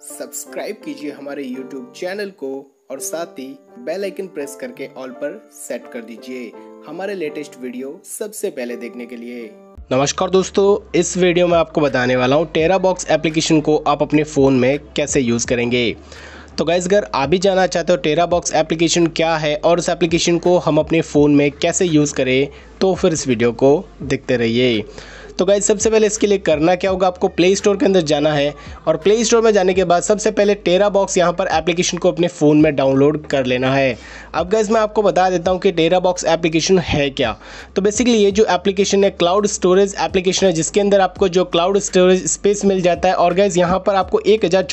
subscribe कीजिए हमारे YouTube channel को और साथ ही बेल आइकन प्रेस करके ऑल पर सेट कर दीजिए हमारे लेटेस्ट वीडियो सबसे पहले देखने के लिए नमस्कार दोस्तों इस वीडियो में आपको बताने वाला हूँ टेरा बॉक्स एप्लीकेशन को आप अपने फ़ोन में कैसे यूज़ करेंगे तो गाइज अगर आप भी जानना चाहते हो टेरा बॉक्स एप्लीकेशन क्या है और उस एप्लीकेशन को हम अपने फ़ोन में कैसे यूज़ करें तो फिर इस वीडियो को देखते रहिए तो गाइज सबसे पहले इसके लिए करना क्या होगा आपको प्ले स्टोर के अंदर जाना है और प्ले स्टोर में जाने के बाद सबसे पहले टेरा बॉक्स यहाँ पर एप्लीकेशन को अपने फ़ोन में डाउनलोड कर लेना है अब गाइज मैं आपको बता देता हूँ कि टेरा बॉक्स एप्लीकेशन है क्या तो बेसिकली ये जो एप्लीकेशन है क्लाउड स्टोरेज एप्लीकेशन है जिसके अंदर आपको जो क्लाउड स्टोरेज स्पेस मिल जाता है और गाइज यहाँ पर आपको एक हज़ार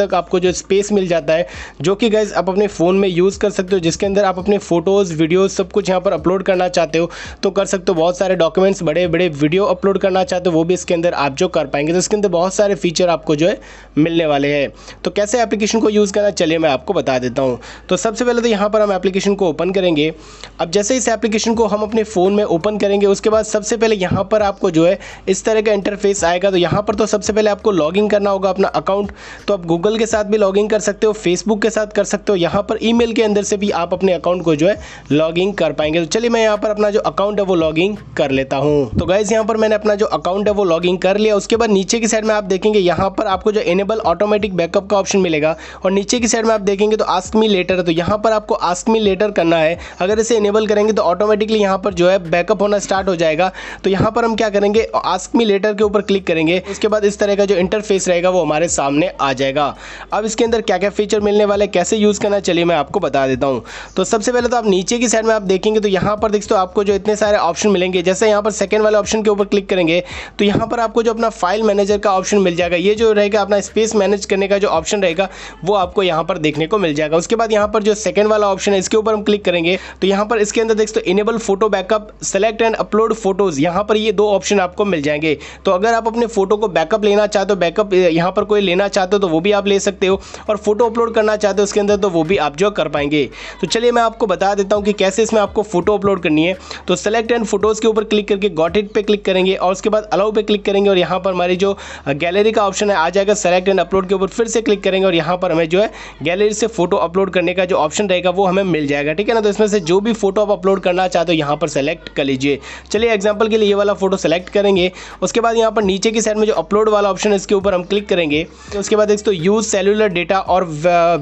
तक आपको जो स्पेस मिल जाता है जो कि गाइज आप अपने फ़ोन में यूज़ कर सकते हो जिसके अंदर आप अपने फ़ोटोज़ वीडियोज़ सब कुछ यहाँ पर अपलोड करना चाहते हो तो कर सकते हो बहुत सारे डॉक्यूमेंट्स बड़े बड़े वीडियो अपलोड अपलोड करना चाहते हो वो भी इसके अंदर आप जो कर पाएंगे तो इसके अंदर बहुत सारे फीचर आपको जो है मिलने वाले हैं तो कैसे एप्लीकेशन को यूज़ करना चलिए मैं आपको बता देता हूँ तो सबसे पहले तो यहाँ पर हम एप्लीकेशन को ओपन करेंगे अब जैसे इस एप्लीकेशन को हम अपने फ़ोन में ओपन करेंगे उसके बाद सबसे पहले यहाँ पर आपको जो है इस तरह का इंटरफेस आएगा तो यहाँ पर तो सबसे पहले आपको लॉगिन करना होगा अपना अकाउंट तो आप गूगल के साथ भी लॉगिन कर सकते हो फेसबुक के साथ कर सकते हो यहाँ पर ई के अंदर से भी आप अपने अकाउंट को जो है लॉगिन कर पाएंगे तो चलिए मैं यहाँ पर अपना जो अकाउंट है वो लॉगिन कर लेता हूँ तो गाइज़ यहाँ पर मैंने अपना जो अकाउंट है वो लॉग इन कर लिया उसके बाद नीचे की साइड में आप देखेंगे यहाँ पर आपको जो एनेबल ऑटोमेटिक बैकअप का ऑप्शन मिलेगा और नीचे की साइड में आप देखेंगे तो आस्क मी लेटर तो यहाँ पर आपको आस्क मी लेटर करना है अगर इसे इनेबल करेंगे तो ऑटोमेटिकली यहाँ पर जो है बैकअप होना स्टार्ट हो जाएगा तो यहाँ पर हम क्या करेंगे आस्क मी लेटर के ऊपर क्लिक करेंगे उसके बाद इस तरह का जो इंटरफेस रहेगा वो हमारे सामने आ जाएगा अब इसके अंदर क्या क्या फीचर मिलने वाले कैसे यूज़ करना चलिए मैं आपको बता देता हूँ तो सबसे पहले तो आप नीचे की साइड में आप देखेंगे तो यहाँ पर देखते हो आपको जो इतने सारे ऑप्शन मिलेंगे जैसे यहाँ पर सेकेंड वाले ऑप्शन के ऊपर क्लिक करेंगे तो यहाँ पर आपको जो अपना फाइल मैनेजर का ऑप्शन मिल जाएगा ये जो रहेगा अपना स्पेस मैनेज करने का जो ऑप्शन रहेगा वो आपको यहाँ पर देखने को मिल जाएगा उसके बाद यहाँ पर जो सेकंड वाला ऑप्शन है इसके ऊपर हम क्लिक करेंगे तो यहाँ पर इसके अंदर देखते enable photo backup select and upload photos यहाँ पर ये दो ऑप्शन आपको मिल जाएंगे तो अगर आप अपने फोटो को बैकअप लेना चाहते हो बैकअप यहाँ पर कोई लेना चाहते हो तो वो भी आप ले सकते हो और फोटो अपलोड करना चाहते हो उसके अंदर तो वो भी आप जो कर पाएंगे तो चलिए मैं आपको बता देता हूँ कि कैसे इसमें आपको फोटो अपलोड करनी है तो सेलेक्ट एंड फोटोज़ के ऊपर क्लिक करके गॉट इट पे क्लिक करेंगे और उसके बाद अलाउ पे क्लिक करेंगे और यहाँ पर हमारी जो गैलरी का ऑप्शन है आ जाएगा सेलेक्ट एंड अपलोड के ऊपर फिर से क्लिक करेंगे और यहाँ पर हमें जो है गैलरी से फोटो अपलोड करने का जो ऑप्शन रहेगा वो हमें मिल जाएगा ठीक है ना तो इसमें से जो भी फोटो आप अपलोड करना चाहते हो यहाँ पर सेलेक्ट कर लीजिए चलिए एग्जाम्पल के लिए ये वाला फोटो सेलेक्ट करेंगे उसके बाद यहाँ पर नीचे की साइड में जो अपलोड वाला ऑप्शन है इसके ऊपर हम क्लिक करेंगे उसके बाद एक तो यूज़ सेलुलर डेटा और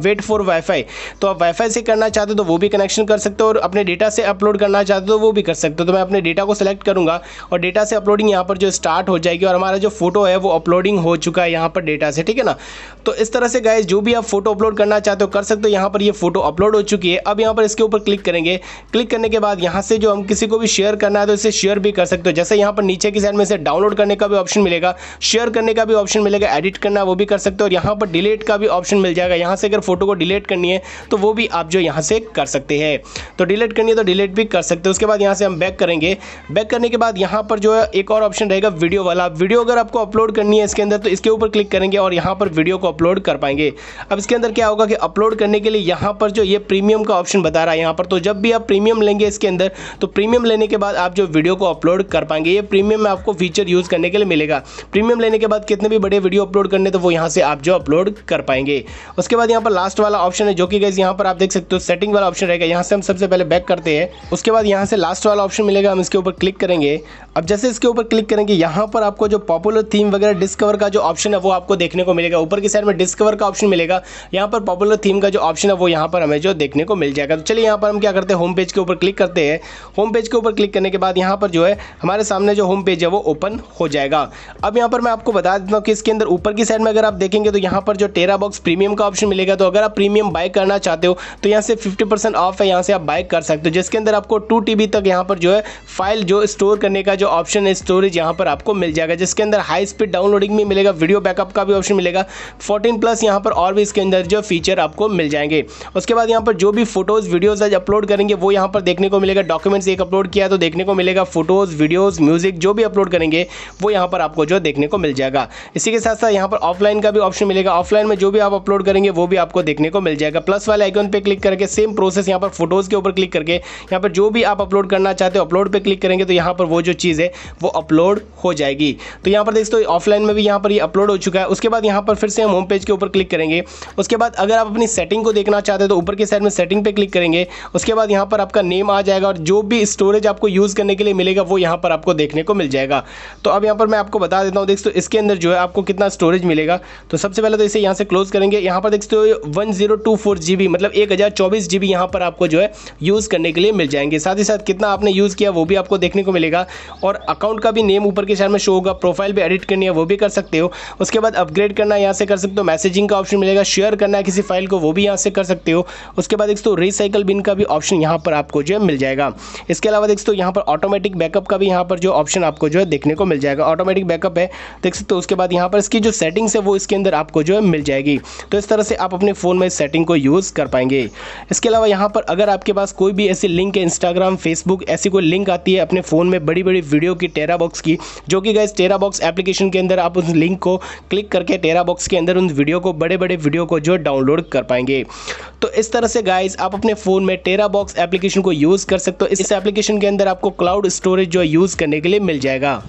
वेट फॉर वाईफाई तो आप वाईफाई से करना चाहते हो तो वो भी कनेक्शन कर सकते हो और अपने डेटा से अपलोड करना चाहते हो तो वो भी कर सकते हो तो मैं अपने डेटा को सेलेक्ट करूंगा और डेटा से अपलोडिंग अपलोडिंग यहाँ पर जो स्टार्ट हो जाएगी और हमारा जो फोटो है वो अपलोडिंग हो चुका है यहाँ पर डेटा से ठीक है ना तो इस तरह से गाइज जो भी आप फोटो अपलोड करना चाहते हो कर सकते हो यहाँ पर ये फोटो अपलोड हो चुकी है अब यहाँ पर इसके ऊपर क्लिक करेंगे क्लिक करने के बाद यहाँ से जो हम किसी को भी शेयर करना है तो इसे शेयर भी कर सकते हो जैसे यहाँ पर नीचे की साइड में इसे डाउनलोड करने का भी ऑप्शन मिलेगा शेयर करने का भी ऑप्शन मिलेगा एडिट करना वो भी कर सकते हो और यहाँ पर डिलीट का भी ऑप्शन मिल जाएगा यहाँ से अगर फोटो को डिलीट करनी है तो वो भी आप जो यहाँ से कर सकते हैं तो डिलीट करनी है तो डिलीट भी कर सकते हो उसके बाद यहाँ से हम बैक करेंगे बैक करने के बाद यहाँ पर जो है एक और और ऑप्शन रहेगा वीडियो वाला वीडियो अगर आपको अपलोड करनी है इसके अंदर तो इसके ऊपर क्लिक करेंगे और यहाँ पर वीडियो को अपलोड कर पाएंगे अब इसके अंदर क्या होगा कि अपलोड करने के लिए यहाँ पर जो ये प्रीमियम का ऑप्शन बता रहा है यहाँ पर तो जब भी आप प्रीमियम लेंगे इसके अंदर तो प्रीमियम लेने के बाद आप जो वीडियो को अपलोड कर पाएंगे ये प्रीमियम में आपको फीचर यूज़ करने के लिए मिलेगा प्रीमियम लेने के बाद कितने भी बड़े वीडियो अपलोड करने तो वो यहाँ से आप जो अपलोड कर पाएंगे उसके बाद यहाँ पर लास्ट वाला ऑप्शन है जो कि गैस यहाँ पर आप देख सकते हो सेटिंग वाला ऑप्शन रहेगा यहाँ से हम सबसे पहले बैक करते हैं उसके बाद यहाँ से लास्ट वाला ऑप्शन मिलेगा हम इसके ऊपर क्लिक करेंगे अब जैसे इसके ऊपर क्लिक करेंगे यहाँ पर आपको जो पॉपुलर थीम वगैरह डिस्कवर का जो ऑप्शन है वो आपको देखने को मिलेगा ऊपर की साइड में डिस्कवर का ऑप्शन मिलेगा यहाँ पर पॉपुलर थीम का जो ऑप्शन है वो यहाँ पर हमें जो देखने को मिल जाएगा तो चलिए यहाँ पर हम क्या करते हैं होम पेज के ऊपर क्लिक करते हैं होम पेज के ऊपर क्लिक करने के बाद यहाँ पर जो है हमारे सामने जो होम पेज है वो ओपन हो जाएगा अब यहाँ पर मैं आपको बता देता हूँ कि इसके अंदर ऊपर की साइड में अगर आप देखेंगे तो यहाँ पर जो टेरा बॉक्स प्रीमियम का ऑप्शन मिलेगा तो अगर आप प्रीमियम बाय करना चाहते हो तो यहाँ से फिफ्टी ऑफ है यहाँ से आप बाय कर सकते हो जिसके अंदर आपको टू तक यहाँ पर जो है फाइल जो स्टोर करने का जो ऑप्शन है स्टोरेज यहाँ पर आपको मिल जाएगा जिसके अंदर हाई स्पीड डाउनलोडिंग भी मिलेगा वीडियो बैकअप का भी ऑप्शन मिलेगा 14 प्लस यहाँ पर और भी इसके अंदर जो फीचर आपको मिल जाएंगे उसके बाद यहाँ पर जो भी फोटोज़ वीडियोज़ आज अपलोड करेंगे वो यहाँ पर देखने को मिलेगा डॉक्यूमेंट्स एक अपलोड किया तो देखने को मिलेगा फोटोज़ वीडियोज़ म्यूज़िक जो भी अपलोड करेंगे वो यहाँ पर आपको जो देखने को मिल जाएगा इसी के साथ साथ यहाँ पर ऑफलाइन का भी ऑप्शन मिलेगा ऑफलाइन में जो भी आप अपलोड करेंगे वो भी आपको देखने को मिल जाएगा प्लस वाले आइकन पर क्लिक करके सेम प्रोसेस यहाँ पर फोटोज़ के ऊपर क्लिक करके यहाँ पर जो भी आप अपलोड करना चाहते हो अपलोड पर क्लिक करेंगे तो यहाँ पर वो जो चीज़ सीरीज़ है वो अपलोड हो जाएगी तो यहाँ पर देखते हो ऑफलाइन में भी यहाँ पर ये अपलोड हो चुका है उसके बाद यहाँ पर फिर से हम होम पेज के ऊपर क्लिक करेंगे उसके बाद अगर आप अपनी सेटिंग को देखना चाहते हैं तो ऊपर के साइड में सेटिंग पर क्लिक करेंगे उसके बाद यहाँ पर आपका नेम आ जाएगा और जो भी स्टोरेज आपको यूज़ करने के लिए मिलेगा वो यहाँ पर आपको देखने को मिल जाएगा तो अब यहाँ पर मैं आपको बता देता हूँ देखते इसके अंदर जो है आपको कितना स्टोरेज मिलेगा तो सबसे पहले तो इसे यहाँ से क्लोज करेंगे यहाँ पर देखते हो वन जीरो मतलब एक हज़ार चौबीस जी यहाँ पर आपको जो है यूज़ करने के लिए मिल जाएंगे साथ ही साथ कितना आपने यूज़ किया वो भी आपको देखने को मिलेगा और अकाउंट का भी नेम ऊपर के साइड में शो होगा प्रोफाइल भी एडिट करनी है वो भी कर सकते हो उसके बाद अपग्रेड करना यहाँ से कर सकते हो मैसेजिंग का ऑप्शन मिलेगा शेयर करना है किसी फाइल को वो भी यहाँ से कर सकते हो उसके बाद एक तो रिसाइकल बिन का भी ऑप्शन यहाँ पर आपको जो है मिल जाएगा इसके अलावा देख सकते हो यहाँ पर ऑटोमेटिक बैकअप का भी यहाँ पर जो ऑप्शन आपको जो है देखने को मिल जाएगा ऑटोमेटिक बैकअप है देख सकते हो उसके बाद यहाँ पर इसकी जो सेटिंग्स है वो इसके अंदर आपको जो है मिल जाएगी तो इस तरह से आप अपने फ़ोन में इस सेटिंग को यूज़ कर पाएंगे इसके अलावा यहाँ पर अगर आपके पास कोई भी ऐसी लिंक है इंस्टाग्राम फेसबुक ऐसी कोई लिंक आती है अपने फ़ोन में बड़ी बड़ी वीडियो की टेरा बॉक्स की जो कि गैस टेरा बॉक्स एप्लीकेशन के अंदर आप उस लिंक को क्लिक करके टेरा बॉक्स के अंदर उन वीडियो को बड़े बड़े वीडियो को जो डाउनलोड कर पाएंगे तो इस तरह से गाइज आप अपने फ़ोन में टेरा बॉक्स एप्लीकेशन को यूज़ कर सकते हो इस एप्लीकेशन के अंदर आपको क्लाउड स्टोरेज जो यूज़ करने के लिए मिल जाएगा